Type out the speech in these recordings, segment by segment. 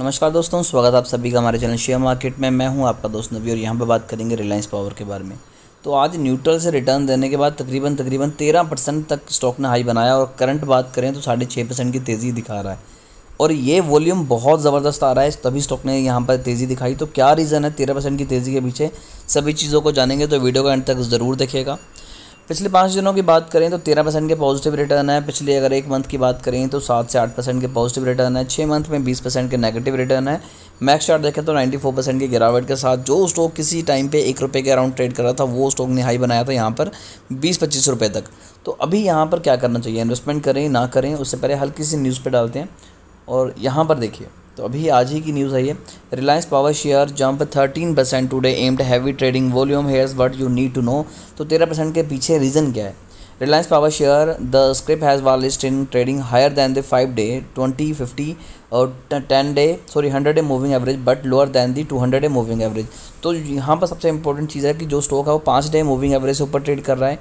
नमस्कार दोस्तों स्वागत आप सभी का हमारे चैनल शेयर मार्केट में मैं हूं आपका दोस्त नबी और यहां पर बात करेंगे रिलायंस पावर के बारे में तो आज न्यूट्रल से रिटर्न देने के बाद तकरीबन तकरीबन तेरह परसेंट तक स्टॉक ने हाई बनाया और करंट बात करें तो साढ़े छः परसेंट की तेज़ी दिखा रहा है और ये वॉल्यूम बहुत ज़बरदस्त आ रहा है तभी स्टॉक ने यहाँ पर तेज़ी दिखाई तो क्या रीज़न है तेरह परसेंट की तेज़ी के पीछे सभी चीज़ों को जानेंगे तो वीडियो का एंड तक ज़रूर देखेगा पिछले पाँच दिनों की बात करें तो तेरह परसेंट के पॉजिटिव रिटर्न है पिछले अगर एक मंथ की बात करें तो सात से आठ परसेंट के पॉजिटिव रिटर्न है छः मंथ में बीस परसेंट के नेगेटिव रिटर्न है मैक्स चार्ट देखें तो नाइन्टी फोर परसेंट की गिरावट के साथ जो स्टॉक किसी टाइम पे एक रुपये के अराउंड ट्रेड कर रहा था वो स्टॉक ने हाई बनाया था यहाँ पर बीस पच्चीस रुपये तक तो अभी यहाँ पर क्या करना चाहिए इन्वेस्टमेंट करें ना करें उससे पहले हल्की सी न्यूज़ पर डालते हैं और यहाँ पर देखिए तो अभी आज ही की न्यूज़ आई है Reliance power share jump thirteen percent today amid heavy trading volume here's but you need to know तो तेरह परसेंट के पीछे रीज़न क्या है Reliance power share the scrip has वालिस्ट in trading higher than the five day twenty fifty और ten day sorry hundred a moving average but lower than the two hundred a moving average तो यहाँ पर सबसे important चीज़ है कि जो stock है वो पाँच डे मूविंग एवरेज से ऊपर ट्रेड कर रहा है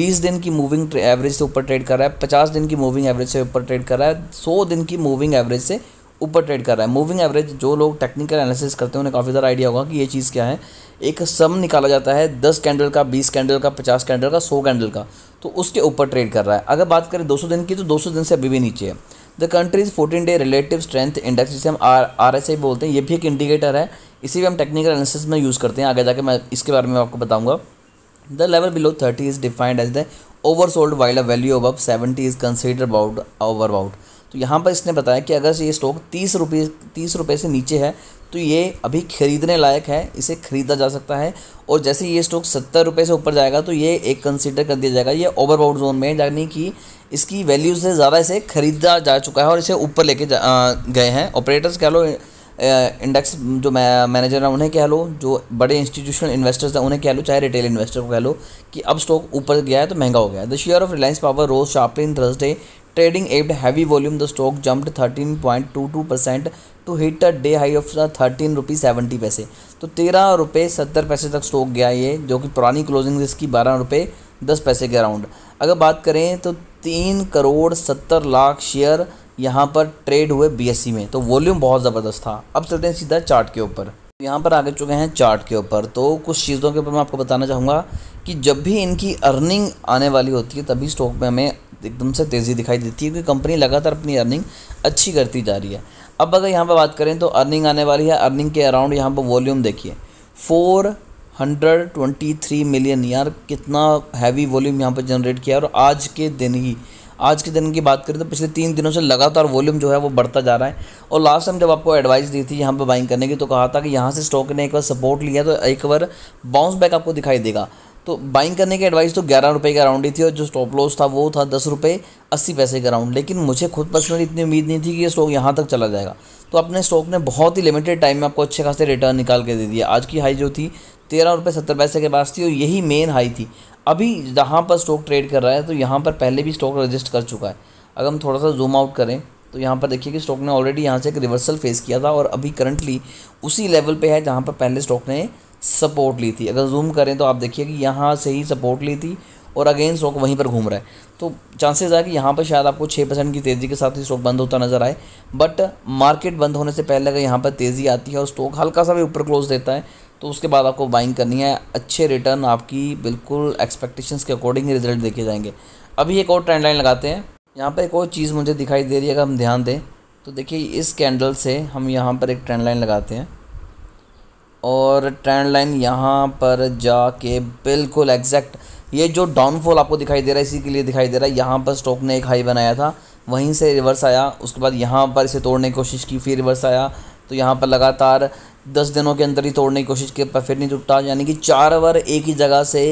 बीस दिन की मूविंग एवरेज से ऊपर ट्रेड कर रहा है पचास दिन की मूविंग एवरेज से ऊपर ट्रेड कर रहा है सौ दिन की मूविंग एवरेज से ऊपर ट्रेड कर रहा है मूविंग एवरेज जो लोग टेक्निकल एनालिसिस करते हैं उन्हें काफ़ी ज़्यादा आइडिया होगा कि ये चीज़ क्या है एक सम निकाला जाता है दस कैंडल का बीस कैंडल का पचास कैंडल का सौ कैंडल का तो उसके ऊपर ट्रेड कर रहा है अगर बात करें दो दिन की तो दो दिन से अभी भी नीचे है the countries fourteen day relative strength index जिसे हम आर आर एस आई बोलते हैं ये भी एक इंडिकेटर है इसी भी हम टेक्निकल एनालिसिस में यूज़ करते हैं आगे जाके मैं इसके बारे में आपको बताऊंगा the level below thirty is defined as the oversold wild value अब seventy is consider about over about तो यहाँ पर इसने बताया कि अगर ये स्टॉक तीस रुपये तीस रुपये से नीचे है तो ये अभी खरीदने लायक है इसे खरीदा जा सकता है और जैसे ये स्टॉक सत्तर रुपये से ऊपर जाएगा तो ये एक कंसिडर कर दिया जाएगा ये ओवरबाउट जोन में यानी कि इसकी वैल्यू से ज़्यादा इसे खरीदा जा चुका है और इसे ऊपर लेके गए हैं ऑपरेटर्स कह लो इंडेक्स जो मैनेजर हैं उन्हें कह लो जो बड़े इंस्टीट्यूशनल इन्वेस्टर्स हैं उन्हें कह लो चाहे रिटेल इन्वेस्टर को कह लो कि अब स्टॉक ऊपर गया है तो महंगा हो गया है the share of Reliance power rose sharply in Thursday trading amid heavy volume the stock jumped thirteen point two percent to hit a day high of thirteen rupees seventy paise तो तेरह रुपये सत्तर पैसे तक स्टॉक गया ये जो कि पुरानी क्लोजिंग इसकी बारह रुपये दस पैसे के अराउंड अगर बात करें तो तीन करोड़ सत्तर लाख शेयर यहाँ पर ट्रेड हुए बी e में तो वॉल्यूम बहुत ज़बरदस्त था अब चलते हैं सीधा चार्ट के ऊपर यहाँ पर आगे चुके हैं चार्ट के ऊपर तो कुछ चीज़ों के ऊपर मैं आपको बताना चाहूँगा कि जब भी इनकी अर्निंग आने वाली होती है तभी स्टॉक में हमें एकदम से तेज़ी दिखाई देती है क्योंकि कंपनी लगातार अपनी अर्निंग अच्छी करती जा रही है अब अगर यहाँ पर बात करें तो अर्निंग आने वाली है अर्निंग के अराउंड यहाँ पर वॉल्यूम देखिए four hundred twenty three million यार कितना हैवी वॉल्यूम यहाँ पर जनरेट किया और आज के दिन ही आज के दिन की बात करें तो पिछले तीन दिनों से लगातार वॉल्यूम जो है वो बढ़ता जा रहा है और लास्ट टाइम जब आपको एडवाइस दी थी यहाँ पर बाइंग करने की तो कहा था कि यहाँ से स्टॉक ने एक बार सपोर्ट लिया तो एक बार बाउंस बैक आपको दिखाई देगा तो बाइंग करने की एडवाइस तो ग्यारह रुपये के अराउंड ही थी और जो स्टॉप लॉस था वो था दस रुपये अस्सी पैसे के अराउंड लेकिन मुझे खुद पर्सनली इतनी उम्मीद नहीं थी कि ये स्टॉक यहाँ तक चला जाएगा तो अपने स्टॉक ने बहुत ही लिमिटेड टाइम में आपको अच्छे खासे रिटर्न निकाल के दे दिया आज की हाई जो थी तेरह रुपये सत्तर पैसे के पास थी और यही मेन हाई थी अभी जहाँ पर स्टॉक ट्रेड कर रहा है तो यहाँ पर पहले भी स्टॉक रजिस्ट कर चुका है अगर हम थोड़ा सा जूम आउट करें तो यहाँ पर देखिए कि स्टॉक ने ऑलरेडी यहाँ से एक रिवर्सल फेस किया था और अभी करंटली उसी लेवल पे है जहाँ पर पहले स्टॉक ने सपोर्ट ली थी अगर जूम करें तो आप देखिए कि यहाँ से ही सपोर्ट ली थी और अगेन स्टॉक वहीं पर घूम रहा है तो चांसेस है कि यहाँ पर शायद आपको छः परसेंट की तेज़ी के साथ ही स्टॉक बंद होता नज़र आए बट मार्केट बंद होने से पहले अगर यहाँ पर तेज़ी आती है और स्टॉक हल्का सा भी ऊपर क्लोज देता है तो उसके बाद आपको बाइंग करनी है अच्छे रिटर्न आपकी बिल्कुल एक्सपेक्टेशंस के अकॉर्डिंग ही रिजल्ट देखे जाएंगे अभी एक और ट्रेंड लाइन लगाते हैं यहाँ पर एक और चीज़ मुझे दिखाई दे रही है अगर हम ध्यान दें तो देखिए इस कैंडल से हम यहाँ पर एक ट्रेंड लाइन लगाते हैं और ट्रेंड लाइन यहाँ पर जाके बिल्कुल एग्जैक्ट ये जो डाउनफॉल आपको दिखाई दे रहा है इसी के लिए दिखाई दे रहा है यहाँ पर स्टॉक ने एक हाई बनाया था वहीं से रिवर्स आया उसके बाद यहाँ पर इसे तोड़ने की कोशिश की फिर रिवर्स आया तो यहाँ पर लगातार दस दिनों के अंदर ही तोड़ने की कोशिश की पर फिर नहीं टूटा यानी कि चार ओवर एक ही जगह से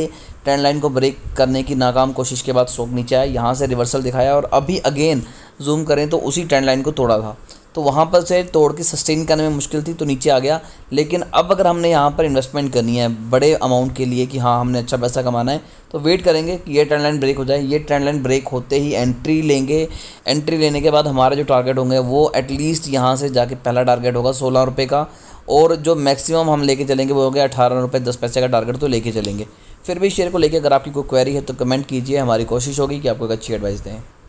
ट्रेंड लाइन को ब्रेक करने की नाकाम कोशिश के बाद स्टॉक नीचे आया यहाँ से रिवर्सल दिखाया और अभी अगेन जूम करें तो उसी ट्रेंड लाइन को तोड़ा था तो वहाँ पर से तोड़ के सस्टेन करने में मुश्किल थी तो नीचे आ गया लेकिन अब अगर हमने यहाँ पर इन्वेस्टमेंट करनी है बड़े अमाउंट के लिए कि हाँ हमने अच्छा पैसा कमाना है तो वेट करेंगे कि ये ट्रेंड लाइन ब्रेक हो जाए ये ट्रेंड लाइन ब्रेक होते ही एंट्री लेंगे एंट्री लेने के बाद हमारे जो टारगेट होंगे वो एटलीस्ट यहाँ से जाके पहला टारगेट होगा सोलह रुपये का और जो मैक्सिमम हम लेके चलेंगे वो हो गया अठारह रुपये दस पैसे का टारगेट तो लेके चलेंगे फिर भी शेयर को लेकर अगर आपकी कोई क्वेरी है तो कमेंट कीजिए हमारी कोशिश होगी कि आपको एक अच्छी एडवाइस दें